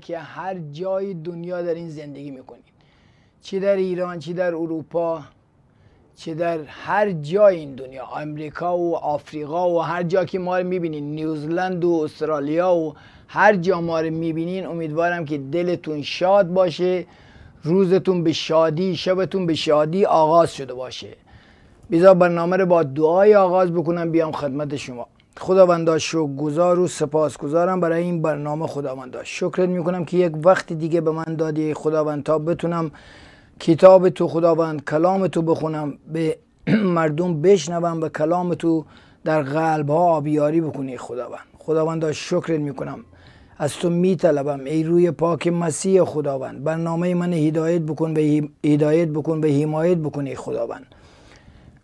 که هر جای دنیا در این زندگی میکنید چی در ایران چی در اروپا چه در هر جای این دنیا آمریکا و آفریقا و هر جا که ما رو میبینین نیوزلند و استرالیا و هر جا ما رو میبینین امیدوارم که دلتون شاد باشه روزتون به شادی شبتون به شادی آغاز شده باشه بیزا برنامه رو با دعای آغاز بکنم بیام خدمت شما خداوندا شکرگزار و سپاسگزارم برای این برنامه خداوندا شکرت میکنم که یک وقت دیگه به من دادی خداوند تا بتونم کتاب تو خداوند کلام تو بخونم به مردم بشنوم و کلام تو در قلب ها آبیاری بکنی خداوند خداوندا شکرت میکنم از تو میطلبم ای روی پاک مسیح خداوند برنامه من هدایت بکن به هدایت بکن به حمایت بکنی خداوند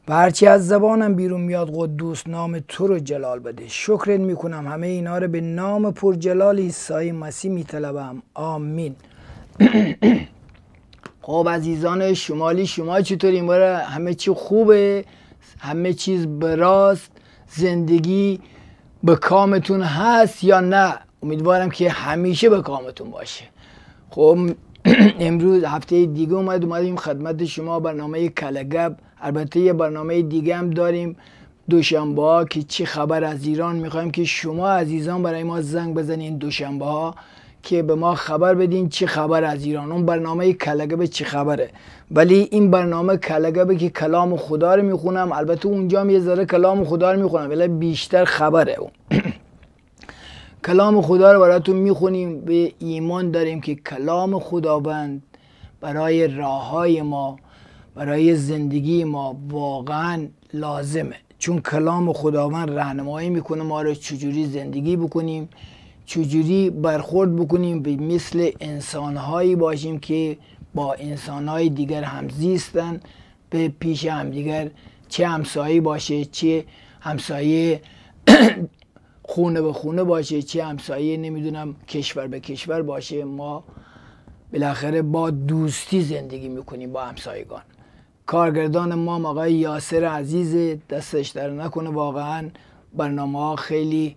و هرچی از زبانم بیرون میاد قدوس نام تو رو جلال بده شکرت میکنم همه اینا رو به نام پر جلال عیسی مسیح میطلبم آمین خب عزیزان شمالی شما چطور این همه چی خوبه همه چیز براست زندگی به کامتون هست یا نه امیدوارم که همیشه به کامتون باشه خب امروز هفته دیگه اومد اومدیم خدمت شما برنامه کلگب البته یه برنامه دیگه هم داریم دوشنبه ها که چی خبر از ایران میخوایم که شما عزیزان برای ما زنگ بزنین دوشنبه ها که به ما خبر بدین چی خبر از ایران اون برنامه به چی خبره ولی این برنامه به که کلام خدا رو میخونم البته اونجا هم یه ذره کلام خدا رو میخونم ولی بیشتر خبره اون کلام خدا رو براتون میخونیم به ایمان داریم که کلام خداوند برای راه های ما برای زندگی ما واقعا لازمه چون کلام خداوند رهنمایی میکنه ما رو چجوری زندگی بکنیم چجوری برخورد بکنیم به مثل انسانهایی باشیم که با انسانهای دیگر همزیستن به پیش همدیگر چه همسایه باشه چه همسایه خونه به خونه باشه چه همسایه نمیدونم کشور به کشور باشه ما بالاخره با دوستی زندگی میکنیم با همسایگان کارگردان ما آقای یاسر عزیز دستش در نکنه واقعا برنامه ها خیلی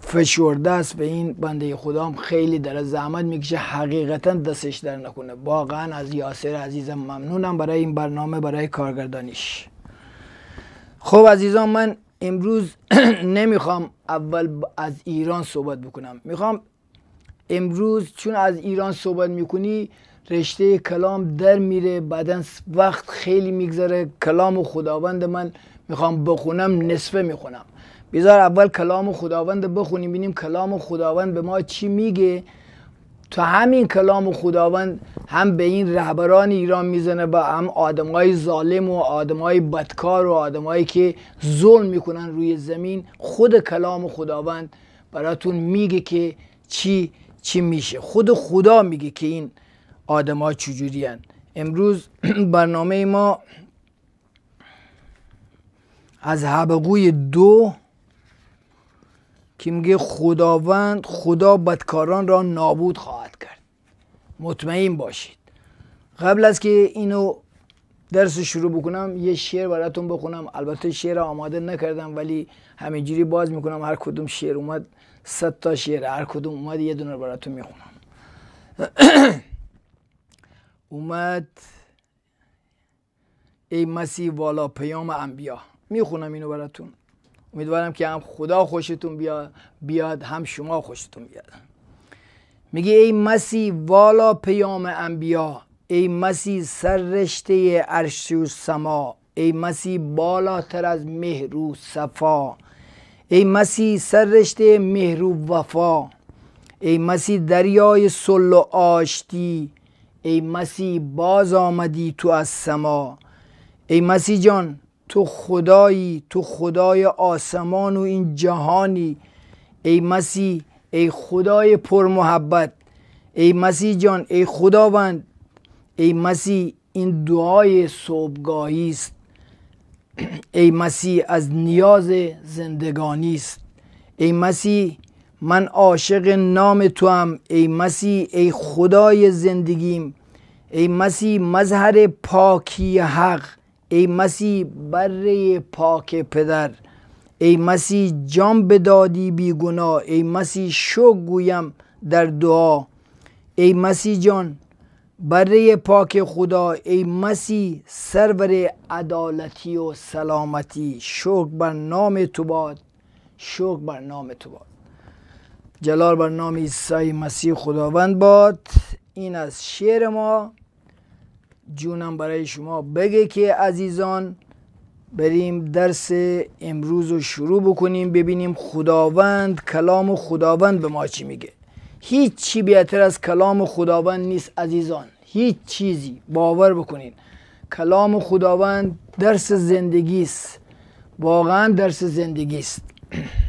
فشرده است به این بنده خدام خیلی در زحمت میکشه حقیقتا دستش در نکنه واقعا از یاسر عزیزم ممنونم برای این برنامه برای کارگردانیش خب عزیزان من امروز نمیخوام اول از ایران صحبت بکنم میخوام امروز چون از ایران صحبت میکنی رشته کلام در میره بعدا وقت خیلی میگذره کلام خداوند من میخوام بخونم نصفه میخونم بذار اول کلام خداوند بخونیم بینیم کلام خداوند به ما چی میگه تو همین کلام خداوند هم به این رهبران ایران میزنه و هم های ظالم و های بدکار و هایی که ظلم میکنن روی زمین خود کلام خداوند براتون میگه که چی چی میشه خود خدا میگه که این ها چجوری هن. امروز برنامه ما از حبقوی دو که میگه خداوند خدا بدکاران را نابود خواهد کرد مطمئن باشید قبل از که اینو درس شروع بکنم یه شعر براتون بخونم البته شعر آماده نکردم ولی همینجوری باز میکنم هر کدوم شعر اومد صد تا شعر هر کدوم اومد یه دونه براتون میخونم اومد ای مسی والا پیام انبیا میخونم اینو براتون امیدوارم که هم خدا خوشتون بیا بیاد هم شما خوشتون بیاد میگه ای مسی والا پیام انبیا ای مسی سررشته عرش و سما ای مسی بالاتر از مهر و صفا ای مسیح سررشته مهر و وفا ای مسی دریای سل و آشتی ای مسی باز آمدی تو از سما ای مسیح جان تو خدایی تو خدای آسمان و این جهانی ای مسی ای خدای پرمحبت ای مسیح جان ای خداوند ای مسی این دعای صبحگاهی است ای مسی از نیاز زندگانی است ای مسی من عاشق نام تو هم ای مسی ای خدای زندگیم ای مسی مظهر پاکی حق ای مسی بره پاک پدر ای مسی جان بدادی بی گناه ای مسی شو گویم در دعا ای مسی جان بره پاک خدا ای مسی سرور عدالتی و سلامتی شوق بر نام تو باد شوق بر نام تو باد جلال بر نام عیسی مسیح خداوند باد این از شعر ما جونم برای شما بگه که عزیزان بریم درس امروز رو شروع بکنیم ببینیم خداوند کلام خداوند به ما چی میگه هیچ چی بیتر از کلام خداوند نیست عزیزان هیچ چیزی باور بکنین کلام خداوند درس زندگی است واقعا درس زندگی است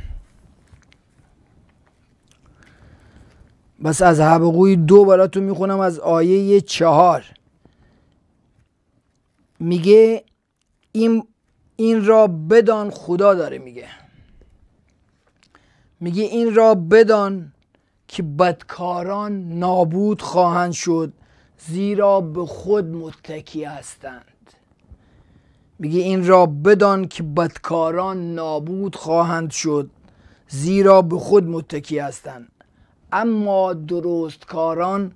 بس از حبقوی دو براتون میخونم از آیه چهار میگه این, این را بدان خدا داره میگه میگه این را بدان که بدکاران نابود خواهند شد زیرا به خود متکی هستند میگه این را بدان که بدکاران نابود خواهند شد زیرا به خود متکی هستند اما درستکاران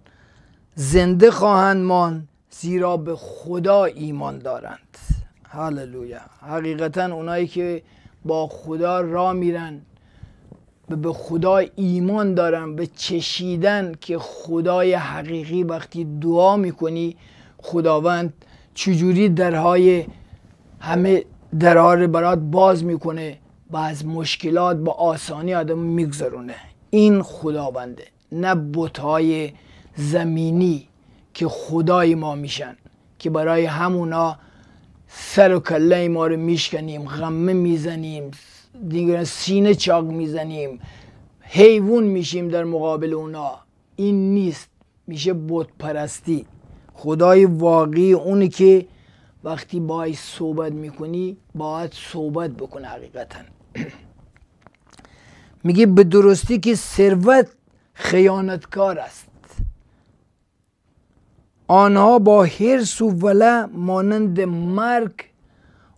زنده خواهند ماند زیرا به خدا ایمان دارند هللویا حقیقتا اونایی که با خدا را میرن به خدا ایمان دارن به چشیدن که خدای حقیقی وقتی دعا میکنی خداوند چجوری درهای همه درها برات باز میکنه و از مشکلات با آسانی آدم میگذرونه این خداونده نه بتهای زمینی که خدای ما میشن که برای همونا سر و کله ما رو میشکنیم غمه میزنیم دیگه سینه چاق میزنیم حیوان میشیم در مقابل اونا این نیست میشه بت پرستی خدای واقعی اونی که وقتی باهاش صحبت میکنی باید صحبت بکنه حقیقتا میگه به درستی که ثروت خیانتکار است آنها با حرس و وله مانند مرگ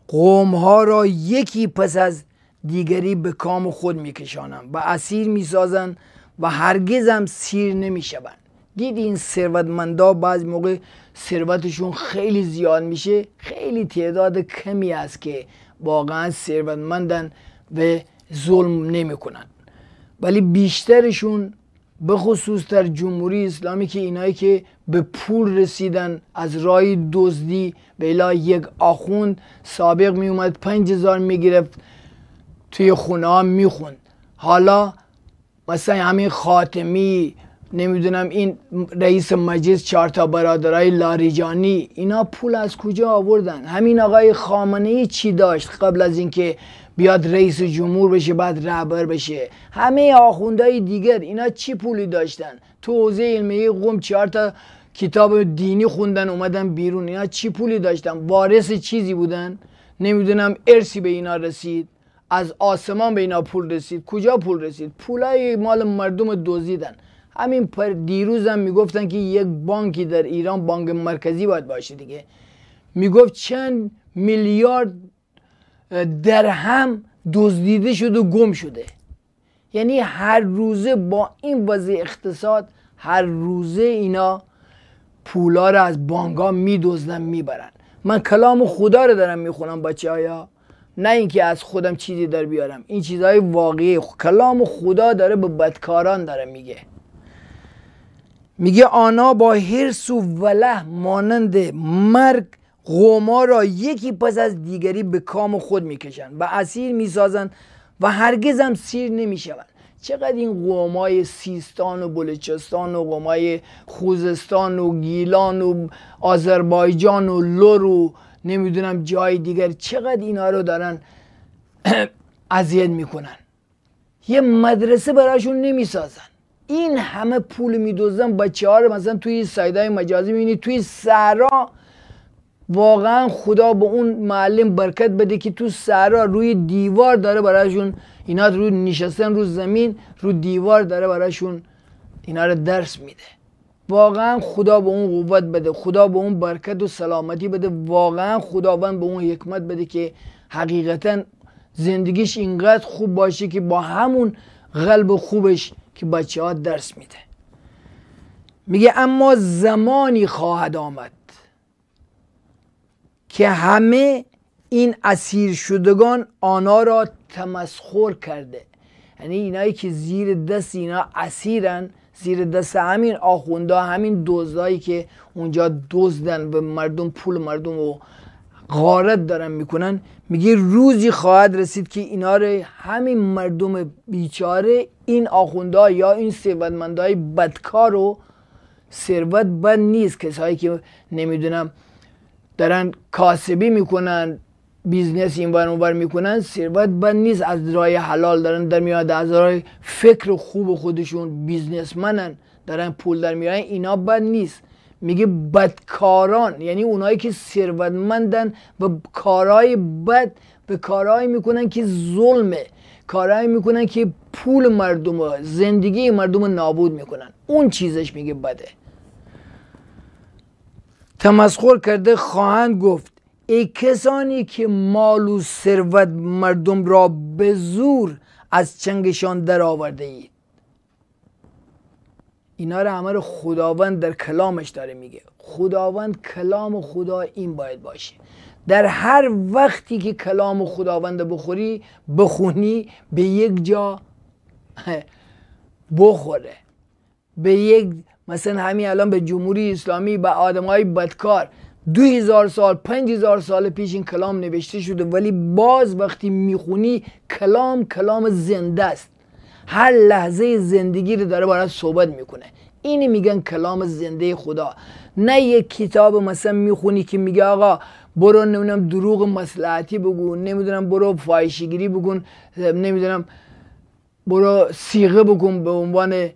قومها را یکی پس از دیگری به کام خود میکشانند و اسیر میسازند و هرگز هم سیر نمیشوند دیدین این ثروتمندا بعض موقع ثروتشون خیلی زیاد میشه خیلی تعداد کمی است که واقعا ثروتمندن و ظلم نمیکنن ولی بیشترشون به خصوص در جمهوری اسلامی که اینایی که به پول رسیدن از رای دزدی به یک آخوند سابق می اومد پنج هزار می گرفت توی خونه ها می خوند. حالا مثلا همین خاتمی نمیدونم این رئیس مجلس چهار تا برادرای لاریجانی اینا پول از کجا آوردن همین آقای خامنه ای چی داشت قبل از اینکه بیاد رئیس جمهور بشه بعد رهبر بشه همه آخوندهای دیگر اینا چی پولی داشتن تو حوزه علمیه قوم چهار تا کتاب دینی خوندن اومدن بیرون اینا چی پولی داشتن وارث چیزی بودن نمیدونم ارسی به اینا رسید از آسمان به اینا پول رسید کجا پول رسید پولای مال مردم دزدیدن همین پر دیروز هم میگفتن که یک بانکی در ایران بانک مرکزی باید باشه دیگه میگفت چند میلیارد درهم دزدیده شده و گم شده یعنی هر روزه با این وضع اقتصاد هر روزه اینا پولا رو از بانگا میدزدن میبرن من کلام خدا رو دارم میخونم بچه هایا نه اینکه از خودم چیزی در بیارم این چیزهای واقعی کلام خدا داره به بدکاران داره میگه میگه آنها با حرس و وله مانند مرگ غما را یکی پس از دیگری به کام خود میکشند و اسیر میسازند و هرگز هم سیر نمیشوند چقدر این قومای سیستان و بلوچستان و قومای خوزستان و گیلان و آذربایجان و لور و نمیدونم جای دیگر چقدر اینا رو دارن اذیت میکنن یه مدرسه براشون نمیسازن این همه پول میدوزن بچه ها رو مثلا توی سایدهای مجازی میبینی توی سرا واقعا خدا به اون معلم برکت بده که تو سرا روی دیوار داره برایشون اینا رو نشستن رو زمین رو دیوار داره براشون اینا رو درس میده واقعا خدا به اون قوت بده خدا به اون برکت و سلامتی بده واقعا خداوند به اون حکمت بده که حقیقتا زندگیش اینقدر خوب باشه که با همون قلب خوبش که بچه ها درس میده میگه اما زمانی خواهد آمد که همه این اسیر شدگان آنها را تمسخر کرده یعنی اینایی که زیر دست اینا اسیرن زیر دست همین آخونده همین دوزایی که اونجا دزدن به مردم پول مردم و غارت دارن میکنن میگه روزی خواهد رسید که اینا رو همین مردم بیچاره این آخونده یا این های بدکار و ثروت بد نیست کسایی که نمیدونم دارن کاسبی میکنن بیزنس این اون میکنن ثروت بد نیست از رای حلال دارن در میاد از رای فکر خوب خودشون بیزنسمنن دارن پول در میارن اینا بد نیست میگه بدکاران یعنی اونایی که ثروتمندن و کارهای بد به کارهایی میکنن که ظلمه کارهایی میکنن که پول مردم زندگی مردم نابود میکنن اون چیزش میگه بده تمسخر کرده خواهند گفت ای کسانی که مال و ثروت مردم را به زور از چنگشان در آورده اید اینا رو همه رو خداوند در کلامش داره میگه خداوند کلام خدا این باید باشه در هر وقتی که کلام خداوند بخوری بخونی به یک جا بخوره به یک مثلا همین الان به جمهوری اسلامی به آدم های بدکار دو هزار سال پنج هزار سال پیش این کلام نوشته شده ولی باز وقتی میخونی کلام کلام زنده است هر لحظه زندگی رو داره برات صحبت میکنه اینی میگن کلام زنده خدا نه یک کتاب مثلا میخونی که میگه آقا برو نمیدونم دروغ مسلحتی بگو نمیدونم برو فایشگیری بگو نمیدونم برو سیغه بکن به عنوان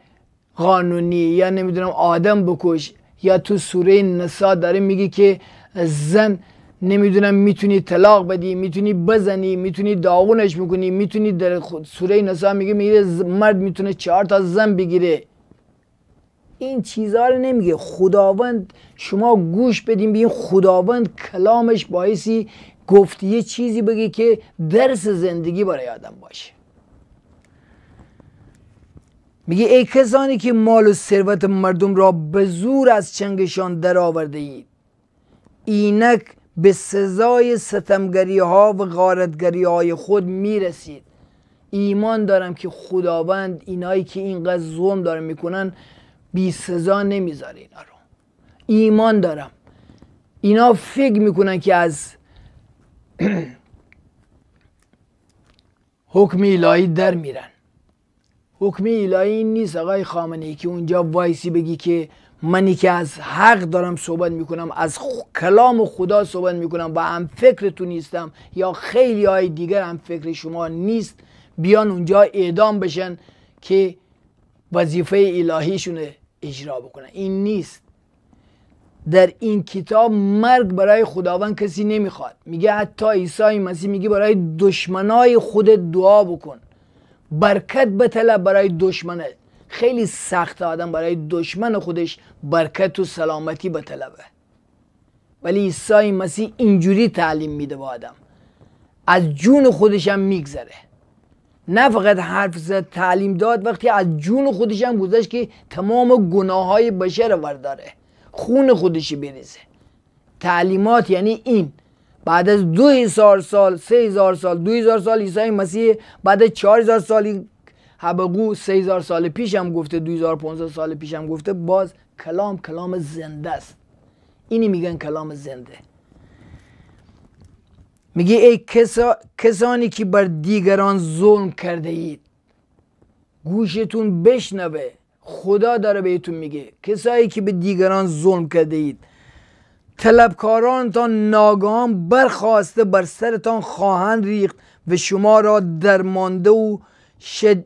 قانونی یا نمیدونم آدم بکش یا تو سوره نسا داره میگه که زن نمیدونم میتونی طلاق بدی میتونی بزنی میتونی داغونش میکنی میتونی در سوره نسا میگه میگه مرد میتونه چهار تا زن بگیره این چیزها رو نمیگه خداوند شما گوش بدیم ببین خداوند کلامش باعثی گفت یه چیزی بگه که درس زندگی برای آدم باشه میگه ای کسانی که مال و ثروت مردم را به زور از چنگشان آورده اید اینک به سزای ستمگری ها و غارتگری های خود میرسید ایمان دارم که خداوند اینایی که اینقدر ظلم داره میکنن بی سزا نمیذاره اینا رو ایمان دارم اینا فکر میکنن که از حکم الهی در میرن حکم الهی نیست آقای خامنه ای که اونجا وایسی بگی که منی که از حق دارم صحبت میکنم از کلام خدا صحبت میکنم و هم تو نیستم یا خیلی های دیگر هم فکر شما نیست بیان اونجا اعدام بشن که وظیفه الهیشون اجرا بکنن این نیست در این کتاب مرگ برای خداوند کسی نمیخواد میگه حتی عیسی مسیح میگه برای دشمنای خودت دعا بکن برکت طلب برای دشمنت خیلی سخت آدم برای دشمن خودش برکت و سلامتی بطلبه ولی عیسی مسیح اینجوری تعلیم میده به آدم از جون خودش هم میگذره نه فقط حرف زد تعلیم داد وقتی از جون خودش هم گذشت که تمام گناه های بشر ورداره خون خودشی بریزه تعلیمات یعنی این بعد از دو هزار سال سه هزار سال دو هزار سال عیسی مسیح بعد از چهار هزار سال سه 3000 سال پیش هم گفته 2500 سال پیش هم گفته باز کلام کلام زنده است اینی میگن کلام زنده میگه ای کسا، کسانی که بر دیگران ظلم کرده اید گوشتون بشنوه خدا داره بهتون میگه کسایی که به دیگران ظلم کرده اید تا ناگهان برخواسته بر سرتان خواهند ریخت و شما را درمانده و شد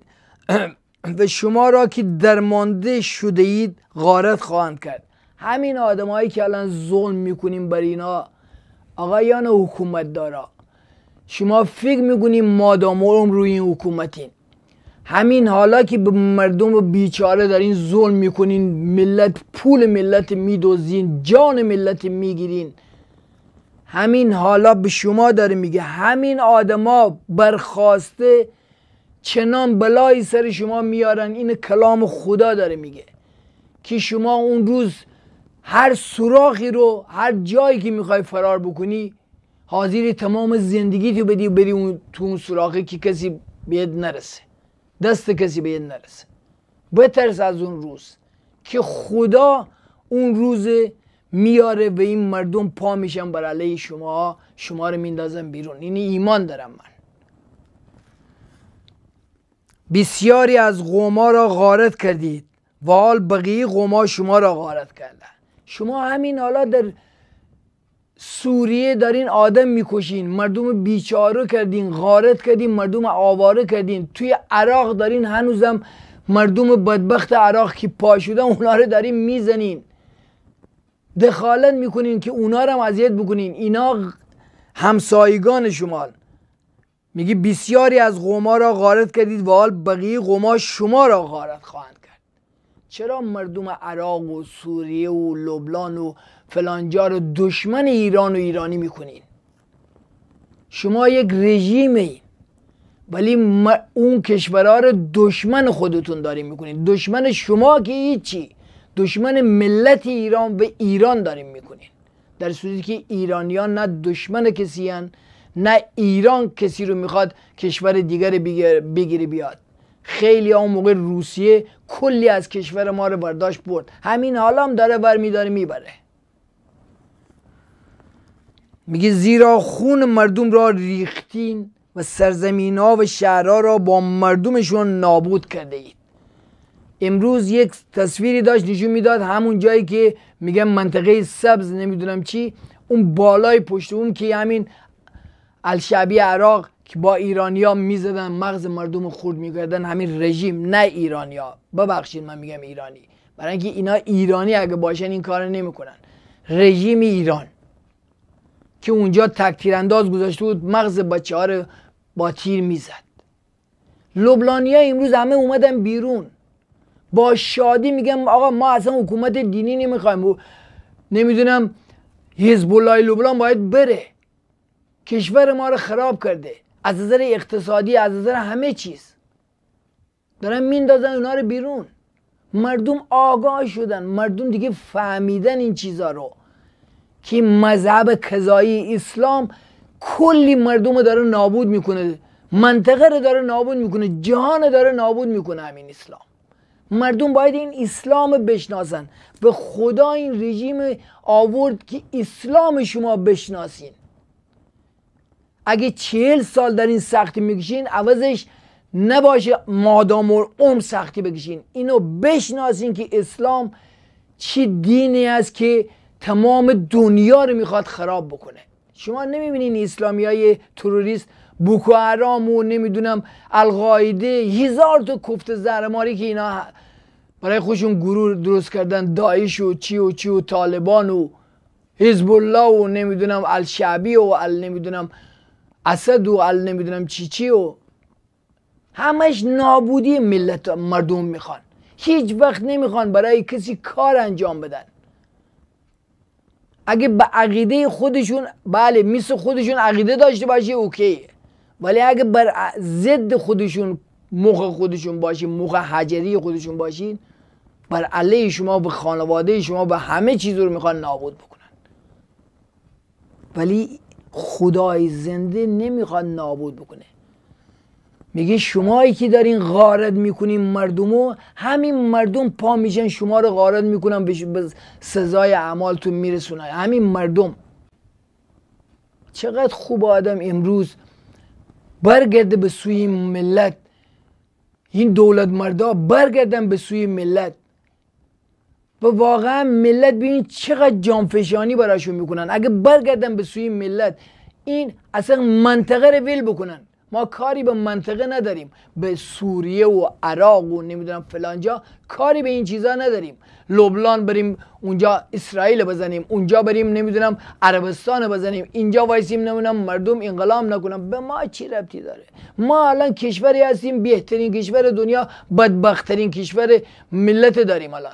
و شما را که درمانده شده اید غارت خواهند کرد همین آدمایی که الان ظلم میکنیم بر اینا آقایان حکومت دارا شما فکر میکنیم مادام عمر روی این حکومتین همین حالا که به مردم بیچاره در این ظلم میکنین ملت پول ملت میدوزین جان ملت میگیرین همین حالا به شما داره میگه همین آدما برخواسته چنان بلایی سر شما میارن این کلام خدا داره میگه که شما اون روز هر سوراخی رو هر جایی که میخوای فرار بکنی حاضری تمام زندگی تو بدی بری اون تو اون سراخی که کسی بهت نرسه دست کسی بهت نرسه بترس از اون روز که خدا اون روز میاره و این مردم پا میشن بر علیه شما شما رو میندازن بیرون این یعنی ایمان دارم من بسیاری از قوما را غارت کردید و حال بقیه قوما شما را غارت کرده. شما همین حالا در سوریه دارین آدم میکشین مردم بیچاره کردین غارت کردین مردم آواره کردین توی عراق دارین هنوزم مردم بدبخت عراق که پا اونا رو دارین میزنین دخالت میکنین که اونا رو هم اذیت بکنین اینا همسایگان شما میگی بسیاری از قوما را غارت کردید و حال بقیه قوما شما را غارت خواهند کرد چرا مردم عراق و سوریه و لبنان و فلانجا را دشمن ایران و ایرانی میکنین شما یک رژیم این ولی اون کشورها را دشمن خودتون داری میکنین دشمن شما که هیچی دشمن ملت ایران و ایران داریم میکنین در صورتی که ایرانیان نه دشمن کسی هن نه ایران کسی رو میخواد کشور دیگر بگیری بیاد خیلی اون موقع روسیه کلی از کشور ما رو برداشت برد همین حالا هم داره برمیداره میبره میگه زیرا خون مردم را ریختین و سرزمین ها و شهرها را با مردمشون نابود کرده اید امروز یک تصویری داشت نشون میداد همون جایی که میگم منطقه سبز نمیدونم چی اون بالای پشت اون که همین الشعبی عراق که با ایرانیا میزدن مغز مردم خورد میکردن همین رژیم نه ایرانیا ببخشید من میگم ایرانی برای اینکه اینا ایرانی اگه باشن این کار نمیکنن رژیم ایران که اونجا انداز گذاشته بود مغز بچه رو با تیر میزد لبلانی ها امروز همه اومدن بیرون با شادی میگم آقا ما اصلا حکومت دینی نمیخوایم نمیدونم حزب الله باید بره کشور ما رو خراب کرده از نظر اقتصادی از نظر همه چیز دارن میندازن اونا رو بیرون مردم آگاه شدن مردم دیگه فهمیدن این چیزا رو که مذهب کذایی اسلام کلی مردم رو داره نابود میکنه منطقه رو داره نابود میکنه جهان رو داره نابود میکنه همین اسلام مردم باید این اسلام بشناسن به خدا این رژیم آورد که اسلام شما بشناسین اگه چهل سال در این سختی میکشین عوضش نباشه مادام عمر سختی بکشین اینو بشناسین که اسلام چی دینی است که تمام دنیا رو میخواد خراب بکنه شما نمیبینین اسلامی های تروریست بوکو و نمیدونم القاعده هزار تا کفت زرماری که اینا برای خودشون گروه درست کردن داعش و چی و چی و طالبان و حزب الله و نمیدونم الشعبی و ال نمیدونم اسد و ال نمیدونم چی چی و همش نابودی ملت مردم میخوان هیچ وقت نمیخوان برای کسی کار انجام بدن اگه به عقیده خودشون بله مثل خودشون عقیده داشته باشه اوکیه ولی اگه بر ضد خودشون موقع خودشون باشین موقع حجری خودشون باشین بر علیه شما به خانواده شما به همه چیز رو میخوان نابود بکنن ولی خدای زنده نمیخواد نابود بکنه میگه شمایی که دارین غارت میکنین مردمو همین مردم پا میشن شما رو غارت میکنن به سزای اعمالتون میرسونن همین مردم چقدر خوب آدم امروز برگرده به سوی ملت این دولت مردا برگردن به سوی ملت و واقعا ملت ببین چقدر جانفشانی براشون میکنن اگه برگردن به سوی ملت این اصلا منطقه رو ویل بکنن ما کاری به منطقه نداریم به سوریه و عراق و نمیدونم فلانجا کاری به این چیزا نداریم لبلان بریم اونجا اسرائیل بزنیم اونجا بریم نمیدونم عربستان بزنیم اینجا وایسیم نمیدونم مردم انقلاب نکنم به ما چی ربطی داره ما الان کشوری هستیم بهترین کشور دنیا بدبختترین کشور ملت داریم الان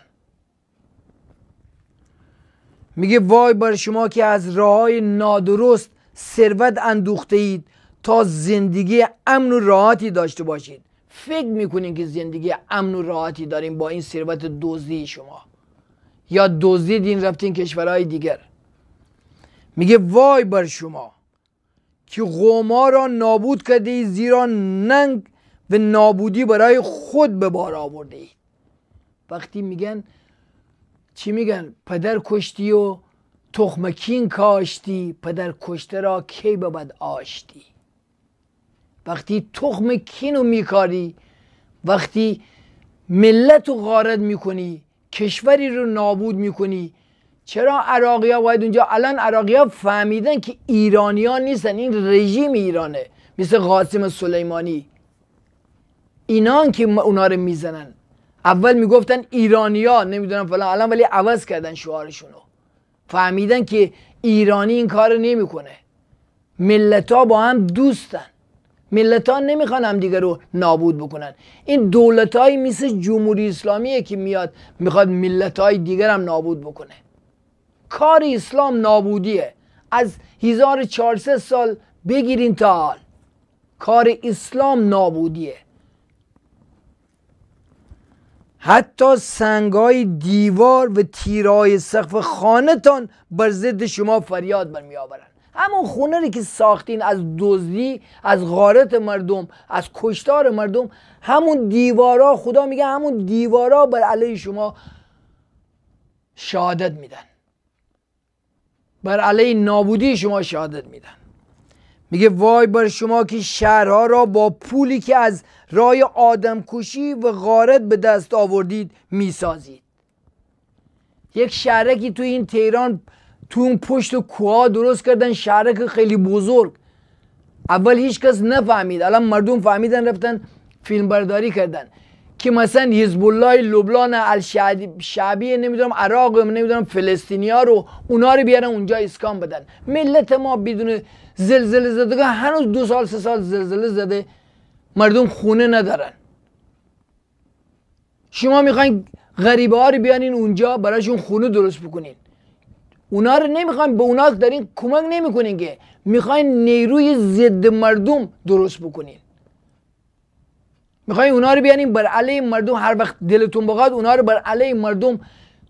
میگه وای بر شما که از راهای نادرست ثروت اندوخته اید تا زندگی امن و راحتی داشته باشید فکر میکنین که زندگی امن و راحتی داریم با این ثروت دزدی شما یا دین رفتین کشورهای دیگر میگه وای بر شما که قوما را نابود کرده زیرا ننگ و نابودی برای خود به بار آورده اید وقتی میگن چی میگن پدر کشتی و تخمکین کاشتی پدر کشته را کی بد آشتی وقتی تخم کین رو میکاری وقتی ملت رو غارت میکنی کشوری رو نابود میکنی چرا عراقی ها باید اونجا الان عراقی ها فهمیدن که ها نیستن این رژیم ایرانه مثل قاسم سلیمانی اینان که اونا رو میزنن اول میگفتن ایرانیا نمیدونم فلان الان ولی عوض کردن شعارشون رو فهمیدن که ایرانی این کار نمیکنه ملت ها با هم دوستن ملت ها نمیخوان همدیگه رو نابود بکنن این دولت های مثل جمهوری اسلامیه که میاد میخواد ملت های دیگر هم نابود بکنه کار اسلام نابودیه از 1400 سال بگیرین تا حال کار اسلام نابودیه حتی سنگای دیوار و تیرای سقف خانهتان بر ضد شما فریاد آورند. همون خونه رو که ساختین از دزدی از غارت مردم از کشتار مردم همون دیوارا خدا میگه همون دیوارا بر علیه شما شهادت میدن بر علیه نابودی شما شهادت میدن میگه وای بر شما که شهرها را با پولی که از رای آدم و غارت به دست آوردید میسازید یک شهرکی تو این تهران تو اون پشت کوها درست کردن شهرک خیلی بزرگ اول هیچ کس نفهمید الان مردم فهمیدن رفتن فیلم برداری کردن که مثلا حزب الله لبنان الشعبی نمیدونم عراق نمیدونم فلسطینیا رو اونا رو بیارن اونجا اسکان بدن ملت ما بدون زلزله زدگان هنوز دو سال سه سال زلزله زده مردم خونه ندارن شما میخواین غریبه ها رو بیانین اونجا برایشون خونه درست بکنین اونا رو نمیخواین به اونا دارین کمک نمیکنین که میخواین نیروی ضد مردم درست بکنین میخواین اونا رو بیانین بر علی مردم هر وقت دلتون بخواد اونا رو بر علی مردم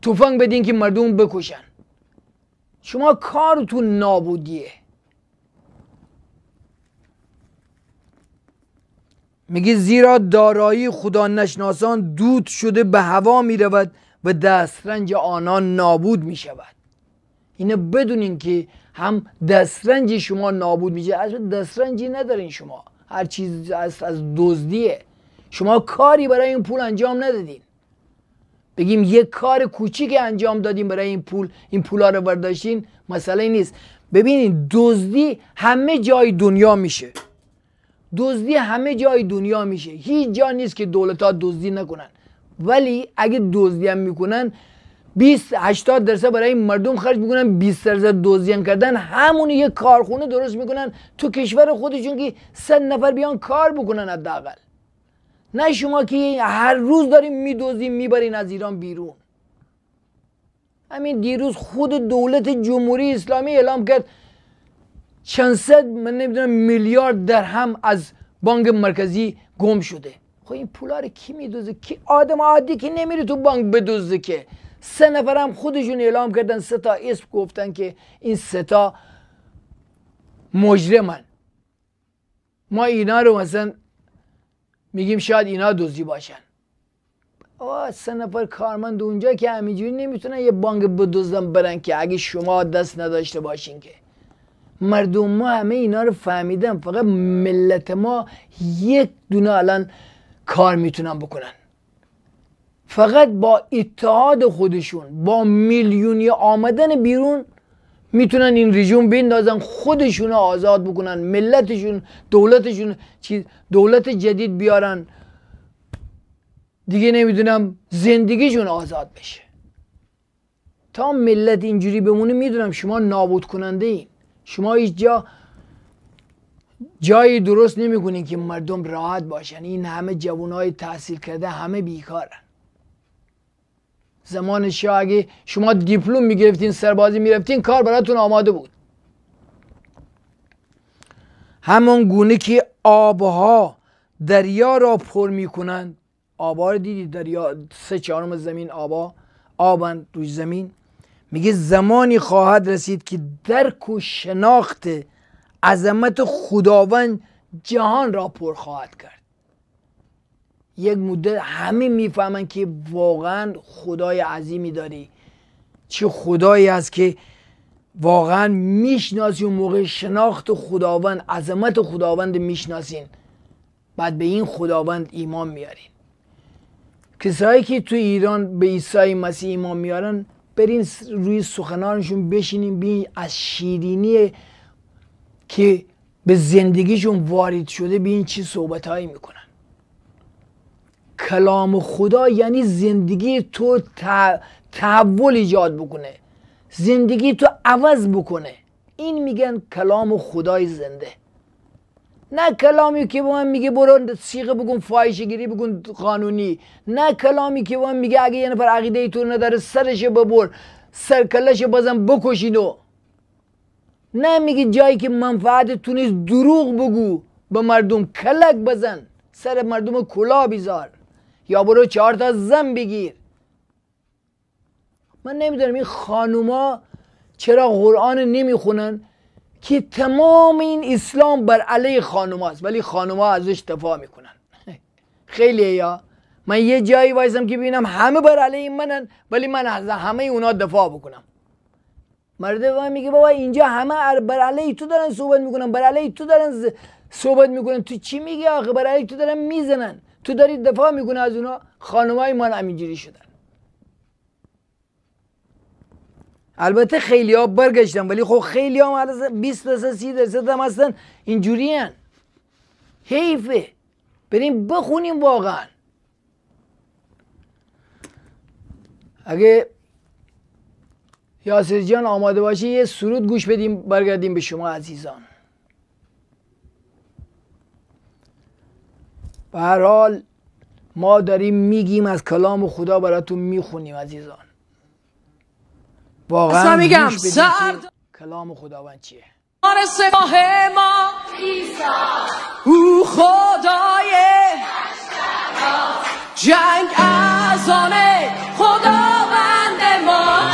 تفنگ بدین که مردم بکشن شما کارتون نابودیه میگه زیرا دارایی خدا نشناسان دود شده به هوا میرود و دسترنج آنان نابود میشود اینه بدونین که هم دسترنج شما نابود میشه اصلا دسترنجی ندارین شما هر چیز از, از دزدیه شما کاری برای این پول انجام ندادین بگیم یه کار کوچیک انجام دادیم برای این پول این پولا رو برداشتین مسئله نیست ببینید دزدی همه جای دنیا میشه دزدی همه جای دنیا میشه هیچ جا نیست که دولت ها دزدی نکنن ولی اگه دزدی هم میکنن 20 80 درصد برای مردم خرج میکنن 20 درصد دزدی کردن همون یه کارخونه درست میکنن تو کشور خودشون که 100 نفر بیان کار بکنن حداقل نه شما که هر روز داریم میدوزیم میبرین از ایران بیرون همین دیروز خود دولت جمهوری اسلامی اعلام کرد چند صد من نمیدونم میلیارد هم از بانک مرکزی گم شده خب این پولا رو کی میدوزه کی آدم عادی که نمیره تو بانک بدوزه که سه نفر هم خودشون اعلام کردن سه تا اسم گفتن که این سه تا مجرمن ما اینا رو مثلا میگیم شاید اینا دزدی باشن آه سه نفر کارمند اونجا که همینجوری نمیتونن یه بانک بدوزن برن که اگه شما دست نداشته باشین که مردم ما همه اینا رو فهمیدن فقط ملت ما یک دونه الان کار میتونن بکنن فقط با اتحاد خودشون با میلیونی آمدن بیرون میتونن این رژیم بیندازن خودشون آزاد بکنن ملتشون دولتشون چیز دولت جدید بیارن دیگه نمیدونم زندگیشون آزاد بشه تا ملت اینجوری بمونه میدونم شما نابود کننده این شما هیچ جا جایی درست نمیکنین که مردم راحت باشن این همه جوانای تحصیل کرده همه بیکارن زمان شاه اگه شما دیپلم میگرفتین سربازی میرفتین کار براتون آماده بود همون گونه که آبها دریا را پر میکنند آبها رو دیدید دریا سه چهارم زمین آبها آبن روی زمین میگه زمانی خواهد رسید که درک و شناخت عظمت خداوند جهان را پر خواهد کرد یک مدت همه میفهمن که واقعا خدای عظیمی داری چه خدایی است که واقعا میشناسی و موقع شناخت خداوند عظمت خداوند میشناسین بعد به این خداوند ایمان میارین کسایی که تو ایران به عیسی مسیح ایمان میارن برین روی سخنانشون بشینیم بین از شیرینی که به زندگیشون وارد شده بین این چی صحبت هایی میکنن کلام خدا یعنی زندگی تو تحول ایجاد بکنه زندگی تو عوض بکنه این میگن کلام خدای زنده نه کلامی که به من میگه برو سیغه بگون فایشه گیری بگون قانونی نه کلامی که به میگه اگه یه نفر عقیده ای تو نداره سرش ببر سرکلش بازم بزن و نه میگه جایی که منفعت تو نیست دروغ بگو به مردم کلک بزن سر مردم کلا بیزار یا برو چهار تا زن بگیر من نمیدونم این خانوما چرا قرآن نمیخونن که تمام این اسلام بر علی خانوم است ولی خانوما ازش دفاع میکنن خیلی یا من یه جایی وایزم که ببینم همه بر علی منن ولی من از همه اونا دفاع بکنم مرد با میگه بابا اینجا همه بر علی تو دارن صحبت میکنن بر علی تو دارن صحبت میکنن تو چی میگی آخه بر علی تو دارن میزنن تو داری دفاع میکنه از اونا خانمای من همینجوری شدن البته خیلی ها برگشتن ولی خب خیلی ها 20 درصد 30 درصد هم هستن اینجوری حیفه بریم بخونیم واقعا اگه یاسر جان آماده باشه یه سرود گوش بدیم برگردیم به شما عزیزان به هر حال ما داریم میگیم از کلام خدا براتون میخونیم عزیزان واقعا میگم سرد کلام خداوند چیه مار سپاه ما او خدای جنگ از خداوند ما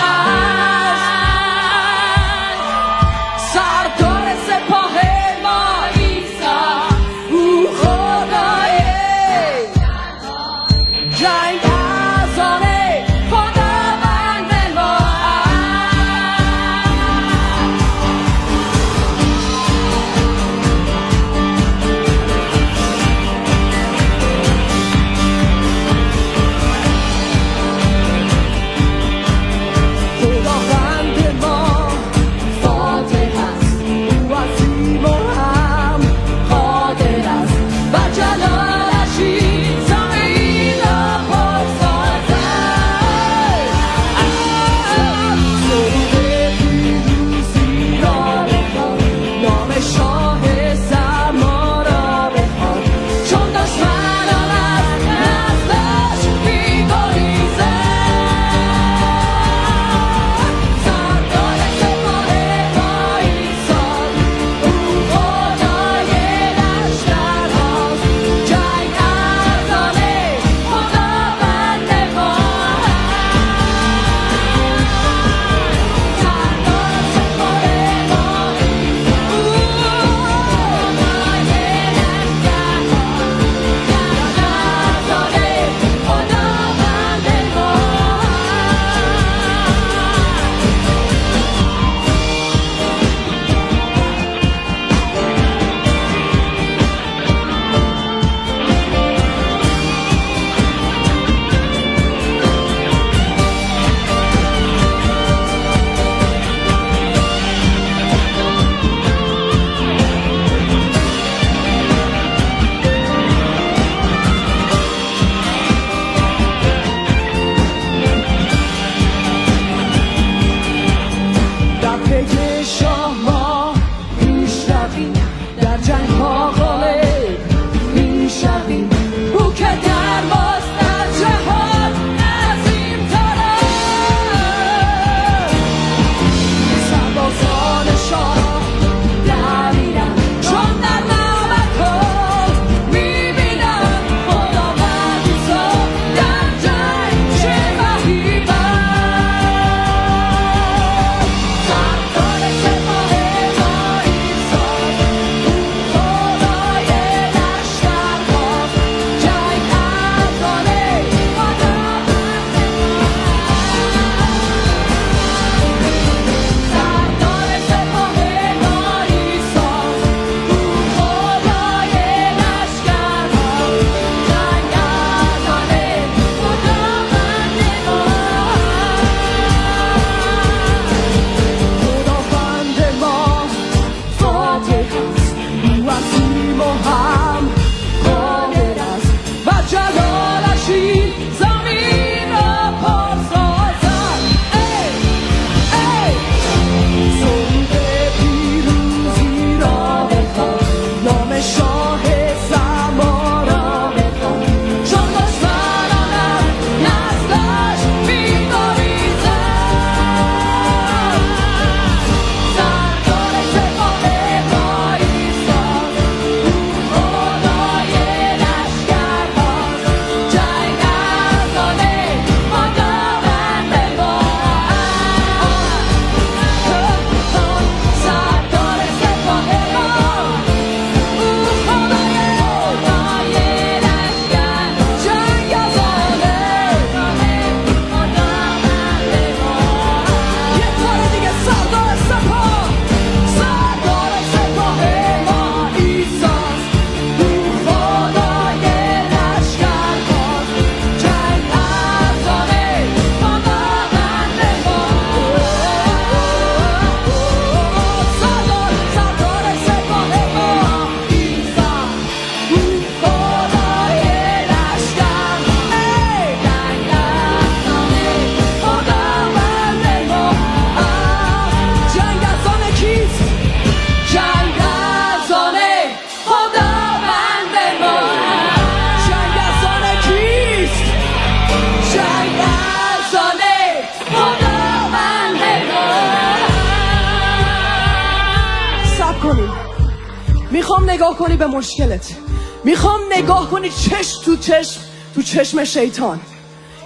مشکلت میخوام نگاه کنی چشم تو چشم تو چشم شیطان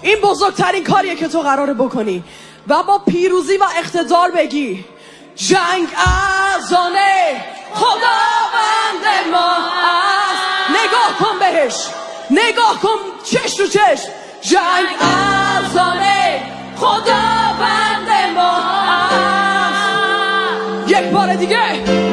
این بزرگترین کاریه که تو قراره بکنی و با پیروزی و اقتدار بگی جنگ از خدا خداوند ما است نگاه کن بهش نگاه کن چشم تو چشم جنگ از خدا ما است یک بار دیگه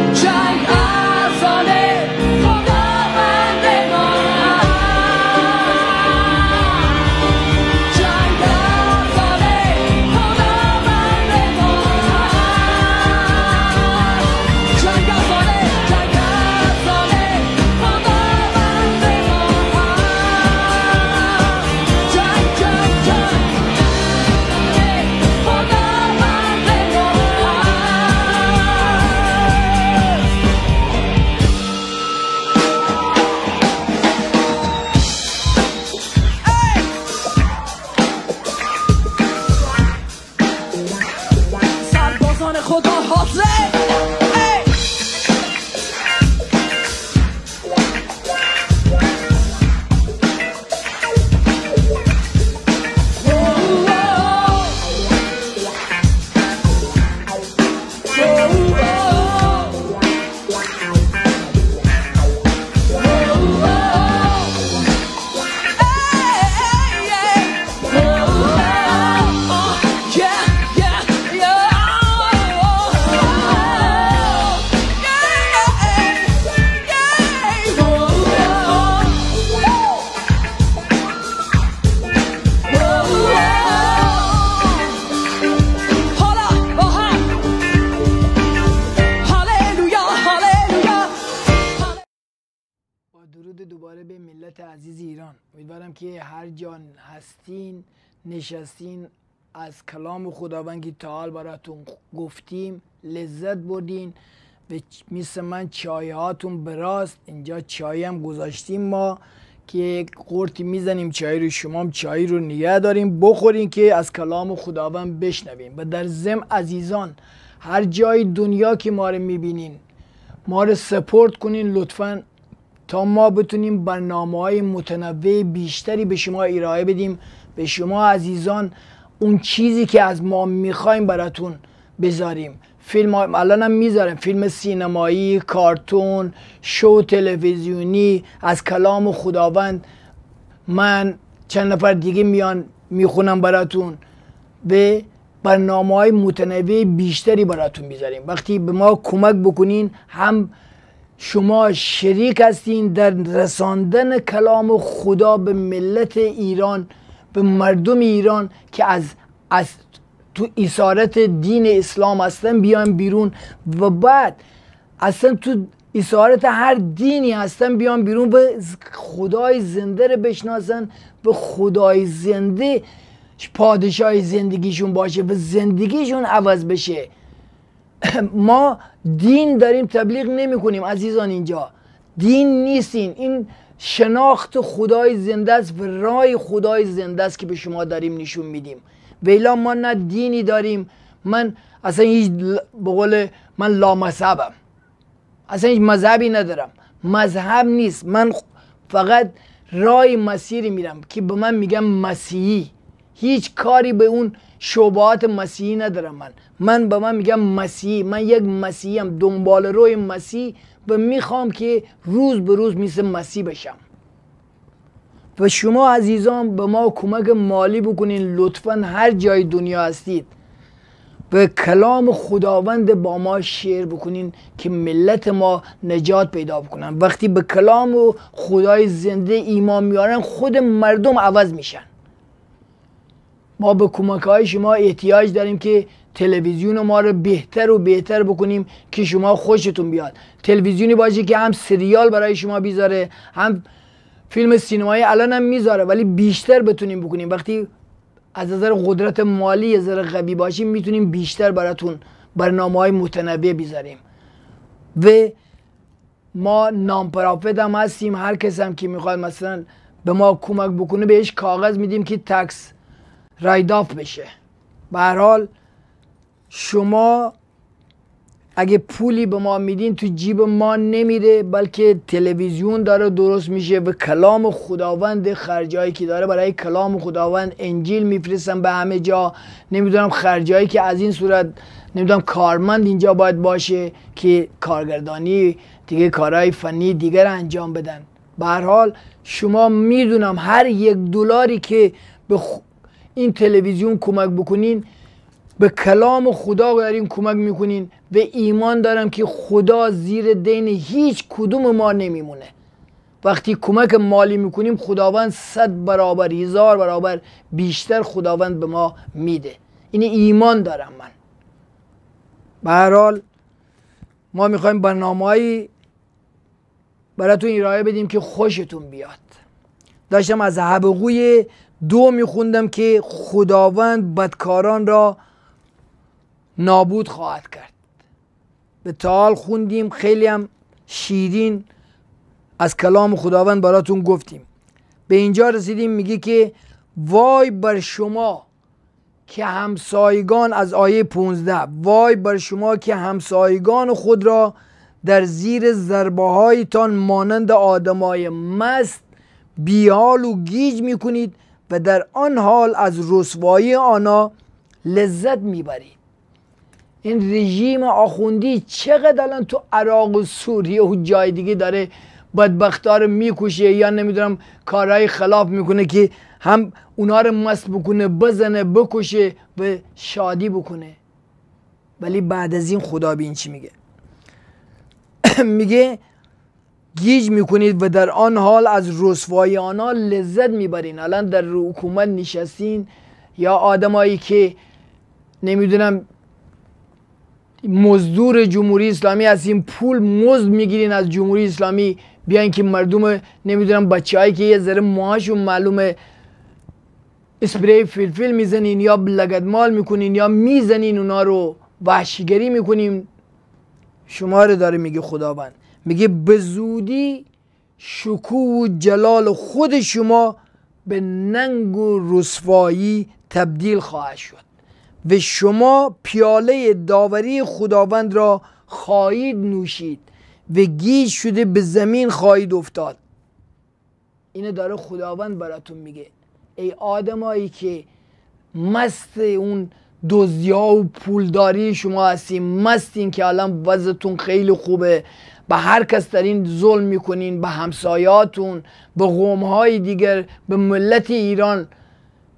نشستین از کلام خداوند که تعال براتون گفتیم لذت بردین و مثل من چایهاتون براست اینجا چایی هم گذاشتیم ما که قرطی میزنیم چای رو شما هم چای رو نگه داریم بخورین که از کلام خداوند بشنویم و در زم عزیزان هر جای دنیا که ما رو میبینین ما رو سپورت کنین لطفا تا ما بتونیم برنامه های متنوع بیشتری به شما ارائه بدیم به شما عزیزان اون چیزی که از ما میخوایم براتون بذاریم فیلم ها... الان هم میذارم، فیلم سینمایی کارتون شو تلویزیونی از کلام خداوند من چند نفر دیگه میان میخونم براتون به برنامه های متنوع بیشتری براتون میذاریم وقتی به ما کمک بکنین هم شما شریک هستین در رساندن کلام خدا به ملت ایران به مردم ایران که از, از تو اسارت دین اسلام هستن بیان بیرون و بعد اصلا تو اسارت هر دینی هستن بیان بیرون به خدای زنده رو بشناسن به خدای زنده پادشاه زندگیشون باشه و زندگیشون عوض بشه ما دین داریم تبلیغ نمی کنیم عزیزان اینجا دین نیستین این شناخت خدای زنده است و رای خدای زنده است که به شما داریم نشون میدیم ویلا ما نه دینی داریم من اصلا هیچ بقول من لا مذهبم اصلا هیچ مذهبی ندارم مذهب نیست من فقط رای مسیری میرم که به من میگم مسیحی هیچ کاری به اون شعبات مسیحی ندارم من من به من میگم مسیحی من یک مسیحیم دنبال روی مسیح و میخوام که روز به روز مثل مسیح بشم و شما عزیزان به ما کمک مالی بکنین لطفا هر جای دنیا هستید به کلام خداوند با ما شیر بکنین که ملت ما نجات پیدا بکنن وقتی به کلام و خدای زنده ایمان میارن خود مردم عوض میشن ما به کمک های شما احتیاج داریم که تلویزیون ما رو بهتر و بهتر بکنیم که شما خوشتون بیاد تلویزیونی باشه که هم سریال برای شما بیذاره هم فیلم سینمایی الان هم میذاره ولی بیشتر بتونیم بکنیم وقتی از نظر قدرت مالی یه ذره قوی باشیم میتونیم بیشتر براتون برنامه های متنوع بیذاریم و ما نامپرافت هم هستیم هر کس هم که میخواد مثلا به ما کمک بکنه بهش کاغذ میدیم که تکس رایداف بشه به هر حال شما اگه پولی به ما میدین تو جیب ما نمیره بلکه تلویزیون داره درست میشه به کلام خداوند خرجایی که داره برای کلام خداوند انجیل میفرستن به همه جا نمیدونم خرجایی که از این صورت نمیدونم کارمند اینجا باید باشه که کارگردانی دیگه کارهای فنی دیگر انجام بدن به حال شما میدونم هر یک دلاری که به این تلویزیون کمک بکنین به کلام خدا دارین کمک میکنین و ایمان دارم که خدا زیر دین هیچ کدوم ما نمیمونه وقتی کمک مالی میکنیم خداوند صد برابر هزار برابر بیشتر خداوند به ما میده این ایمان دارم من به هر حال ما میخوایم هایی براتون ارائه بدیم که خوشتون بیاد داشتم از حبقوی دو میخوندم که خداوند بدکاران را نابود خواهد کرد به تال خوندیم خیلی هم شیرین از کلام خداوند براتون گفتیم به اینجا رسیدیم میگه که وای بر شما که همسایگان از آیه 15 وای بر شما که همسایگان خود را در زیر ضربه هایتان مانند آدمای مست بیال و گیج میکنید و در آن حال از رسوایی آنها لذت میبرید این رژیم آخوندی چقدر الان تو عراق و سوریه و جای دیگه داره بدبختا رو میکشه یا نمیدونم کارهای خلاف میکنه که هم اونا رو مست بکنه بزنه بکشه و شادی بکنه ولی بعد از این خدا به این چی میگه میگه گیج میکنید و در آن حال از رسوایی آنها لذت میبرین الان در حکومت نشستین یا آدمایی که نمیدونم مزدور جمهوری اسلامی از این پول مزد میگیرین از جمهوری اسلامی بیاین که مردم نمیدونم هایی که یه ذره ماهاشون معلومه اسپری فیلفیل میزنین یا لگد مال میکنین یا میزنین اونا رو وحشیگری میکنیم شما رو داره میگه خداوند میگه به زودی شکوه و جلال خود شما به ننگ و رسوایی تبدیل خواهد شد و شما پیاله داوری خداوند را خواهید نوشید و گیج شده به زمین خواهید افتاد اینه داره خداوند براتون میگه ای آدمایی که مست اون دوزیا و پولداری شما مست مستین که الان وضعتون خیلی خوبه به هر کس این ظلم میکنین به همسایاتون به قومهای دیگر به ملت ایران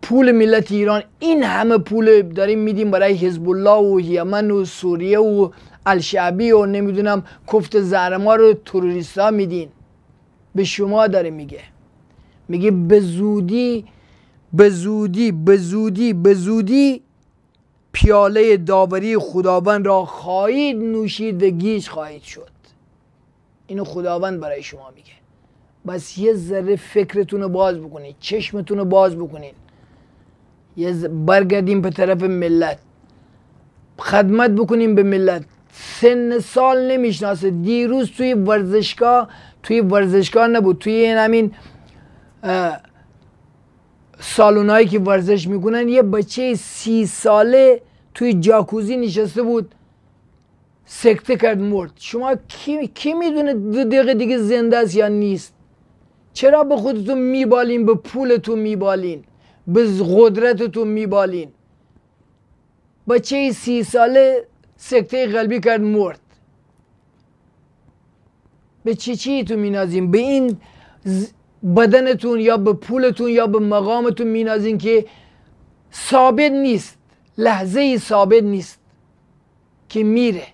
پول ملت ایران این همه پول داریم میدیم برای حزب الله و یمن و سوریه و الشعبی و نمیدونم کفت زهرما رو تروریست ها میدین به شما داره میگه میگه به زودی به زودی به زودی به زودی پیاله داوری خداوند را خواهید نوشید و گیج خواهید شد اینو خداوند برای شما میگه بس یه ذره فکرتون رو باز بکنید چشمتون رو باز بکنید یز برگردیم به طرف ملت خدمت بکنیم به ملت سن سال نمیشناسه دیروز توی ورزشگاه توی ورزشگاه نبود توی این همین سالونایی که ورزش میکنن یه بچه سی ساله توی جاکوزی نشسته بود سکته کرد مرد شما کی, کی میدونه دو دقیقه دیگه زنده است یا نیست چرا به خودتون میبالین به پولتون میبالین به قدرتتون میبالین بچه سی ساله سکته قلبی کرد مرد به چی چی تو مینازین به این بدنتون یا به پولتون یا به مقامتون مینازین که ثابت نیست لحظه ثابت نیست که میره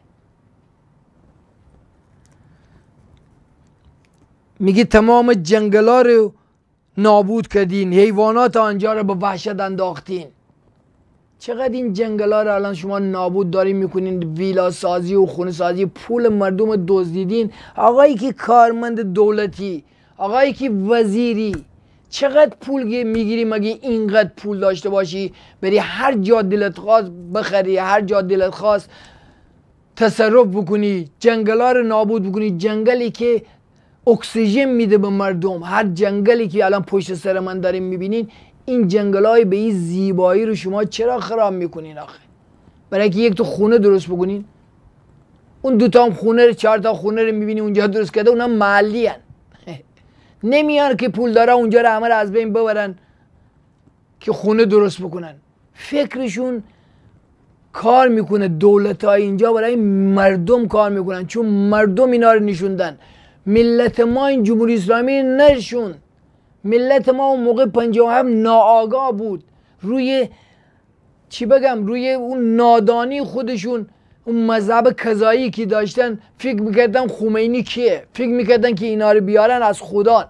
میگه تمام جنگلا رو نابود کردین حیوانات آنجا رو به وحشت انداختین چقدر این جنگلا رو الان شما نابود دارین میکنین ویلا سازی و خونه سازی پول مردم دزدیدین آقایی که کارمند دولتی آقایی که وزیری چقدر پول میگیری مگه اینقدر پول داشته باشی بری هر جا دلت خواست بخری هر جا دلت خواست تصرف بکنی جنگلا رو نابود بکنی جنگلی که اکسیژن میده به مردم هر جنگلی که الان پشت سر من داریم میبینین این جنگل به این زیبایی رو شما چرا خراب میکنین آخه برای که یک تو خونه درست بکنین اون دو تا خونه رو چهار تا خونه رو میبینی اونجا درست کرده اونا محلی هن. نمیان که پول داره اونجا رو همه از بین ببرن که خونه درست بکنن فکرشون کار میکنه دولت های اینجا برای مردم کار میکنن چون مردم اینا رو نشوندن ملت ما این جمهوری اسلامی نشون ملت ما اون موقع پنجاه هم ناآگاه بود روی چی بگم روی اون نادانی خودشون اون مذهب کذایی که داشتن فکر میکردن خمینی کیه فکر میکردن که اینا رو بیارن از خدا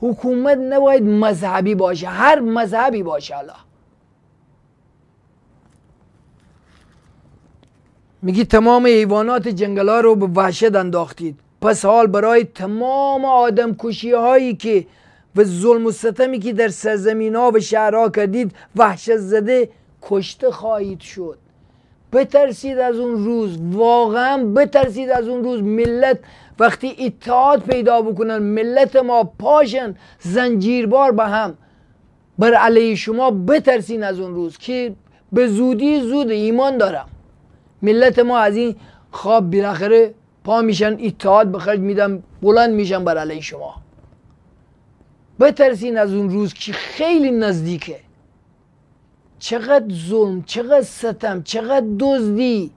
حکومت نباید مذهبی باشه هر مذهبی باشه الله میگی تمام حیوانات جنگلا رو به وحشت انداختید پس حال برای تمام آدم کشی هایی که و ظلم و ستمی که در سرزمین ها و شهرها کردید وحشت زده کشته خواهید شد بترسید از اون روز واقعا بترسید از اون روز ملت وقتی اتحاد پیدا بکنن ملت ما پاشن زنجیربار به هم بر علیه شما بترسین از اون روز که به زودی زود ایمان دارم ملت ما از این خواب بالاخره پا میشن اتحاد به خرج میدن بلند میشن بر علی شما بترسین از اون روز که خیلی نزدیکه چقدر ظلم چقدر ستم چقدر دزدی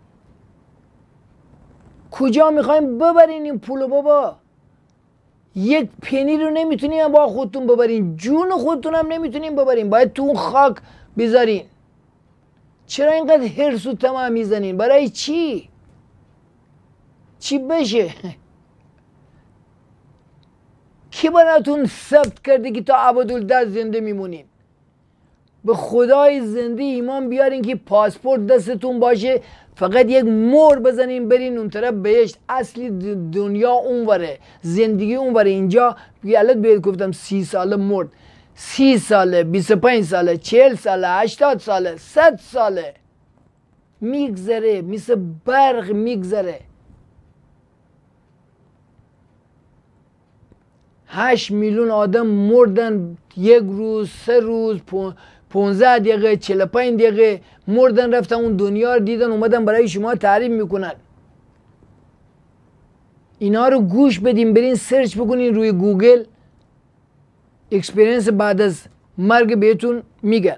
کجا میخوایم ببرین این پولو بابا یک پنی رو نمیتونیم با خودتون ببرین جون خودتون هم نمیتونین ببرین باید تو اون خاک بذارین چرا اینقدر هرس و تمام میزنین برای چی چی بشه کی براتون ثبت کرده که تا در زنده میمونین به خدای زنده ایمان بیارین که پاسپورت دستتون باشه فقط یک مور بزنین برین اون طرف بهشت اصلی دنیا اونوره زندگی اونوره اینجا الان بهت گفتم سی ساله مرد سی ساله 25 ساله 40 ساله 80 ساله 100 ساله میگذره مثل برق میگذره هشت میلیون آدم مردن یک روز سه روز پونزه دقیقه چل دقیقه مردن رفتن اون دنیا رو دیدن اومدن برای شما تعریف میکنن اینا رو گوش بدین برین سرچ بکنین روی گوگل اکسپیرینس بعد از مرگ بهتون میگن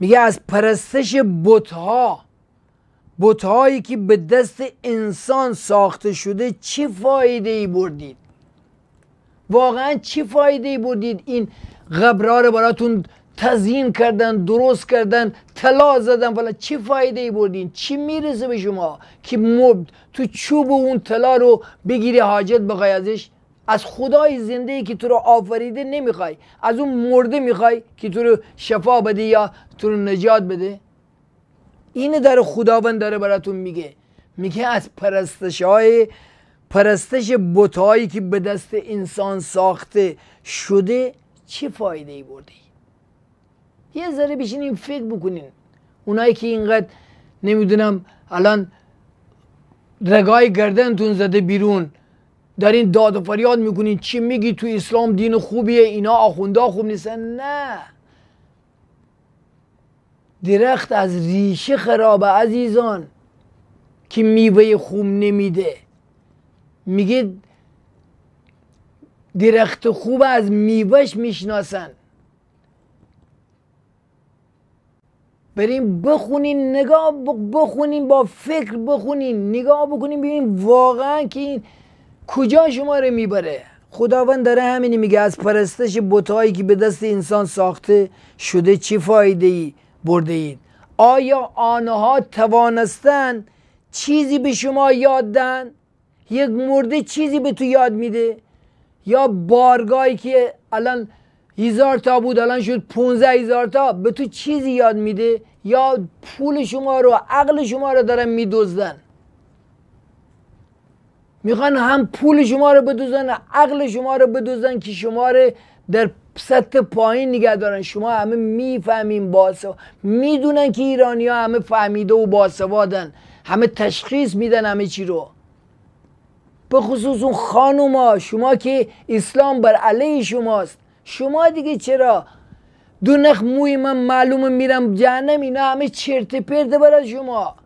میگه از پرستش بوتها بوتهایی که به دست انسان ساخته شده چه فایده ای بردید واقعا چه فایده ای بردید این قبرها رو براتون تزیین کردن درست کردن طلا زدن فلا چه فایده ای بردین چی میرسه به شما که مبد تو چوب اون طلا رو بگیری حاجت بخوای ازش از خدای زنده ای که تو رو آفریده نمیخوای از اون مرده میخوای که تو رو شفا بده یا تو رو نجات بده اینه در خداوند داره براتون میگه میگه از پرستش های پرستش بتهایی که به دست انسان ساخته شده چه فایده ای بردی یه ذره بشینیم فکر بکنین اونایی که اینقدر نمیدونم الان رگای گردنتون زده بیرون دارین داد و فریاد میکنین چی میگی تو اسلام دین خوبیه اینا آخوندا خوب نیستن نه درخت از ریشه خرابه عزیزان که میوه خوب نمیده میگه درخت خوب از میوهش میشناسن بریم بخونین نگاه بخونین با فکر بخونین نگاه بکنین ببینین واقعا که این کجا شما رو میبره خداوند داره همینی میگه از پرستش بتهایی که به دست انسان ساخته شده چه فایده ای برده اید آیا آنها توانستن چیزی به شما یاد دن یک مرده چیزی به تو یاد میده یا بارگاهی که الان هزار تا بود الان شد 15 هزار تا به تو چیزی یاد میده یا پول شما رو عقل شما رو دارن میدوزن میخوان هم پول شما رو بدوزن عقل شما رو بدوزن که شما رو در سطح پایین نگه دارن شما همه میفهمین باسوا میدونن که ایرانی ها همه فهمیده و باسوادن همه تشخیص میدن همه چی رو به خصوص اون خانوما شما که اسلام بر علیه شماست شما دیگه چرا دو نخ موی من معلوم میرم جهنم اینا همه چرت پرت برای شما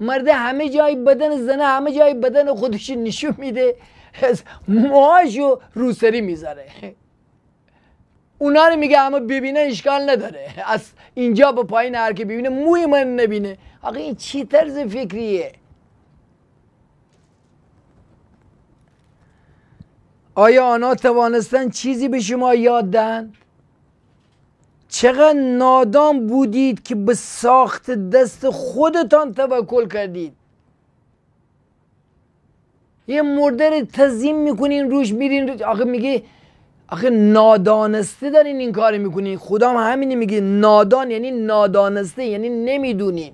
مرد همه جای بدن زنه همه جای بدن خودش نشون میده رو روسری میذاره اونا رو میگه اما ببینه اشکال نداره از اینجا به پایین هر که ببینه موی من نبینه آقا این چی طرز فکریه آیا آنها توانستن چیزی به شما یاد دهند چقدر نادان بودید که به ساخت دست خودتان توکل کردید یه مرده رو تزیم میکنین روش میرین آخه میگه آخه نادانسته دارین این کار میکنین خدا هم همینه میگه نادان یعنی نادانسته یعنی نمیدونین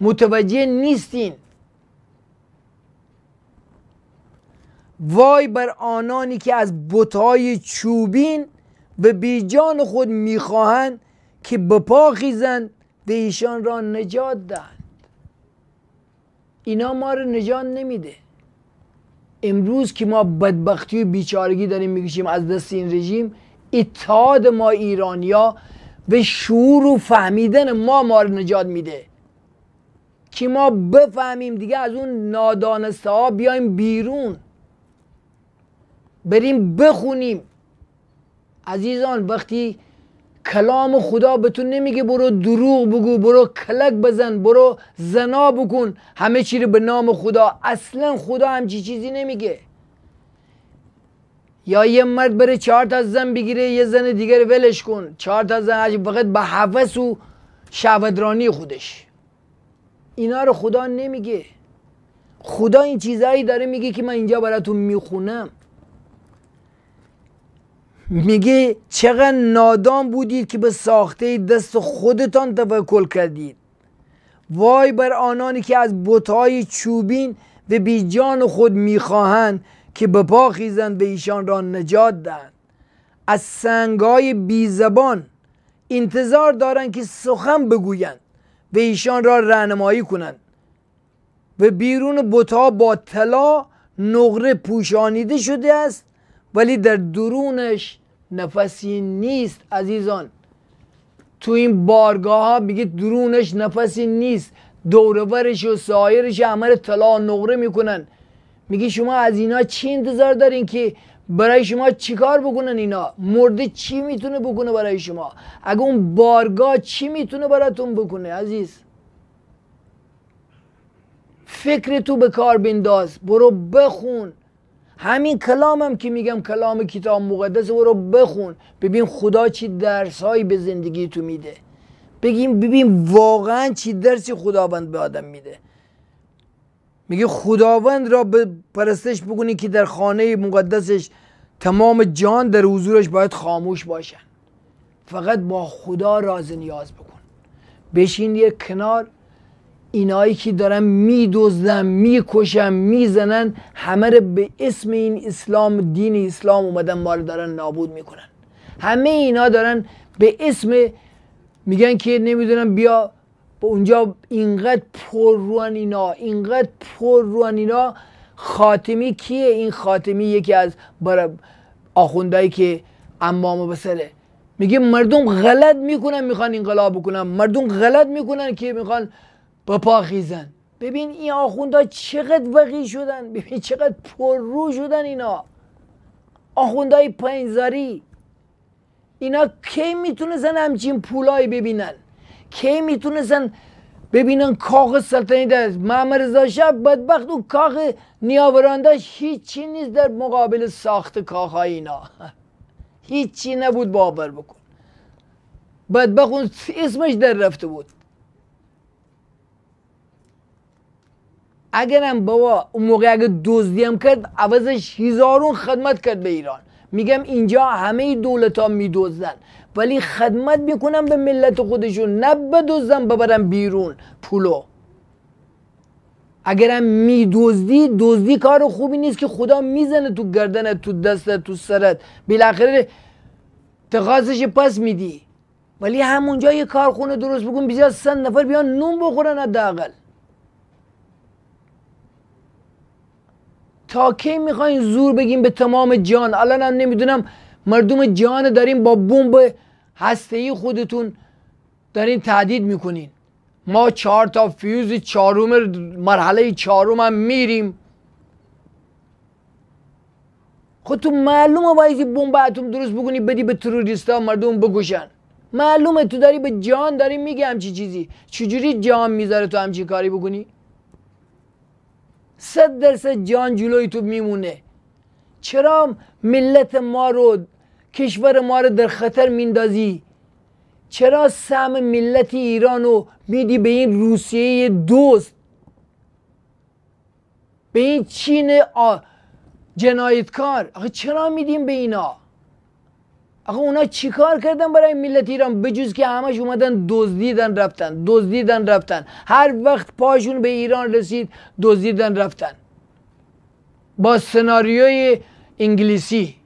متوجه نیستین وای بر آنانی که از بتهای چوبین به بیجان خود میخواهند که به پا خیزند و ایشان را نجات دهند اینا ما را نجات نمیده امروز که ما بدبختی و بیچارگی داریم میکشیم از دست این رژیم اتحاد ما ایرانیا و شعور و فهمیدن ما ما را نجات میده که ما بفهمیم دیگه از اون نادانسته ها بیایم بیرون بریم بخونیم عزیزان وقتی کلام خدا به تو نمیگه برو دروغ بگو برو کلک بزن برو زنا بکن همه چی رو به نام خدا اصلا خدا همچی چیزی نمیگه یا یه مرد بره چهار تا زن بگیره یه زن دیگر ولش کن چهار تا زن فقط به حوس و شعودرانی خودش اینا رو خدا نمیگه خدا این چیزهایی داره میگه که من اینجا براتون میخونم میگه چقدر نادان بودید که به ساخته دست خودتان توکل کردید وای بر آنانی که از بتهای چوبین و بیجان خود میخواهند که به پا به ایشان را نجات دهند از سنگهای بیزبان انتظار دارند که سخن بگویند و ایشان را رهنمایی کنند و بیرون بتها با طلا نقره پوشانیده شده است ولی در درونش نفسی نیست عزیزان تو این بارگاه ها میگه درونش نفسی نیست دورورش و سایرش عمل طلا نقره میکنن میگه شما از اینا چی انتظار دارین که برای شما چیکار بکنن اینا مرده چی میتونه بکنه برای شما اگه اون بارگاه چی میتونه براتون بکنه عزیز فکر تو به کار بنداز برو بخون همین کلامم که میگم کلام کتاب مقدس رو بخون ببین خدا چی درسهایی به زندگی تو میده بگیم ببین واقعا چی درسی خداوند به آدم میده میگه خداوند را به پرستش بگونی که در خانه مقدسش تمام جان در حضورش باید خاموش باشن فقط با خدا راز نیاز بکن بشین یه کنار اینایی که دارن میدوزن میکشن میزنن همه رو به اسم این اسلام دین اسلام اومدن ما دارن نابود میکنن همه اینا دارن به اسم میگن که نمیدونم بیا با اونجا اینقدر پر روان اینا اینقدر پر روان اینا خاتمی کیه این خاتمی یکی از بر آخوندهایی که امام بسره میگه مردم غلط میکنن میخوان انقلاب بکنن مردم غلط میکنن که میخوان با ببین این آخوندها چقدر وقی شدن ببین چقدر پررو شدن اینا آخوندهای پنزاری اینا کی میتونستن همچین پولایی ببینن کی میتونستن ببینن کاخ سلطنی در محمد رضا شاه بدبخت اون کاخ نیاورانداش هیچی نیست در مقابل ساخت های اینا هیچی نبود باور بکن بدبخت اون اسمش در رفته بود اگرم بابا اون موقع اگه دزدی هم کرد عوضش هزارون خدمت کرد به ایران میگم اینجا همه دولت ها میدوزن ولی خدمت میکنن به ملت خودشون نه بدوزن ببرم بیرون پولو اگرم میدوزدی دزدی کار خوبی نیست که خدا میزنه تو گردنت تو دستت تو سرت بالاخره تقاضش پس میدی ولی همونجا یه کارخونه درست بکن بیزیاد سند نفر بیان نون بخورن حداقل تا کی میخواین زور بگیم به تمام جان. الان هم نمیدونم مردم جان داریم با بمب هسته خودتون دارین تهدید میکنین ما چهار تا فیوز چهارم مرحله چهارم هم میریم خب تو معلومه باید بمب اتم درست بگونی بدی به تروریستا مردم بگوشن معلومه تو داری به جان داری میگم همچی چیزی چجوری جان میذاره تو همچی کاری بکنی صد درصد جان جلوی تو میمونه چرا ملت ما رو کشور ما رو در خطر میندازی چرا سهم ملت ایران رو میدی به این روسیه دوست به این چین جنایتکار آخه چرا میدیم به اینا اگه اونا چیکار کردن برای ملت ایران بجز که همش اومدن دزدیدن رفتن دزدیدن رفتن هر وقت پاشون به ایران رسید دزدیدن رفتن با سناریوی انگلیسی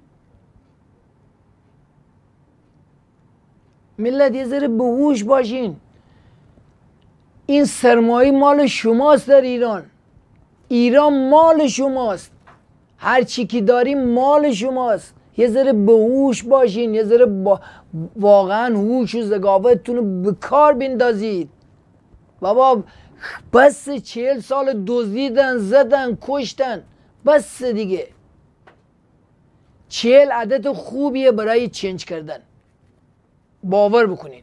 ملت یه ذره بهوش باشین این سرمایه مال شماست در ایران ایران مال شماست هر چی که داریم مال شماست یه ذره به هوش باشین یه ذره با... واقعا هوش و ذکاوتتون رو به کار بیندازید بابا بس چهل سال دزدیدن زدن کشتن بس دیگه چهل عدد خوبیه برای چنج کردن باور بکنین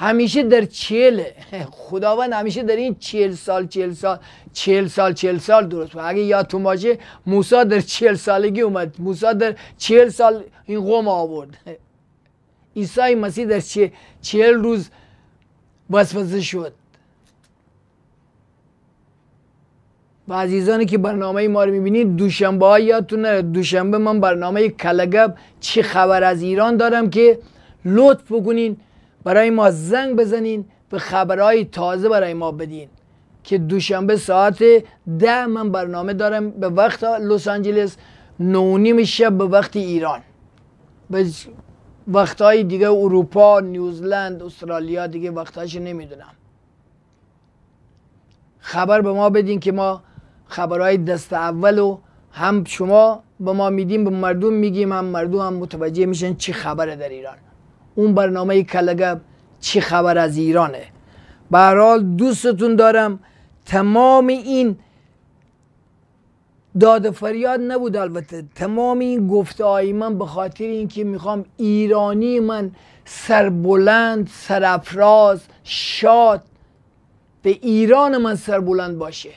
همیشه در چهل خداوند همیشه در این چهل سال چهل سال چهل سال چهل سال درست و اگه یادتون باشه موسا در چهل سالگی اومد موسی در چهل سال این قوم آورد عیسی مسیح در چهل روز وسوسه شد و عزیزانی که برنامه ما رو میبینید دوشنبه ها یادتون نره دوشنبه من برنامه کلگب چه خبر از ایران دارم که لطف بکنین برای ما زنگ بزنین به خبرهای تازه برای ما بدین که دوشنبه ساعت ده من برنامه دارم به وقت لس آنجلس نونیم شب به وقت ایران به وقتهای دیگه اروپا نیوزلند استرالیا دیگه وقتاش نمیدونم خبر به ما بدین که ما خبرهای دست اول و هم شما به ما میدیم به مردم میگیم هم مردم هم متوجه میشن چی خبره در ایران اون برنامه کلگب چی خبر از ایرانه به حال دوستتون دارم تمام این داد فریاد نبود البته تمام این گفته من به خاطر اینکه میخوام ایرانی من سربلند سرافراز شاد به ایران من سربلند باشه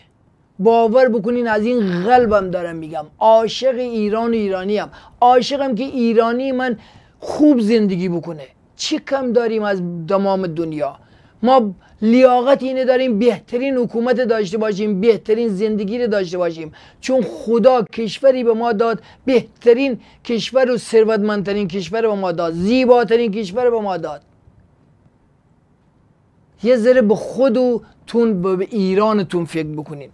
باور بکنین از این قلبم دارم میگم عاشق ایران و ایرانی هم عاشقم که ایرانی من خوب زندگی بکنه چی کم داریم از تمام دنیا ما لیاقت اینه داریم بهترین حکومت داشته باشیم بهترین زندگی رو داشته باشیم چون خدا کشوری به ما داد بهترین کشور و ثروتمندترین کشور به ما داد زیباترین کشور به ما داد یه ذره به خود و تون به ایرانتون فکر بکنید.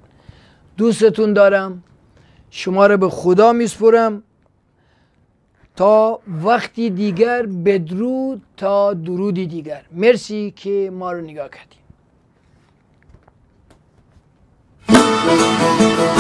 دوستتون دارم شما رو به خدا میسپرم تا وقتی دیگر بدرود تا درودی دیگر مرسی که ما رو نگاه کردیم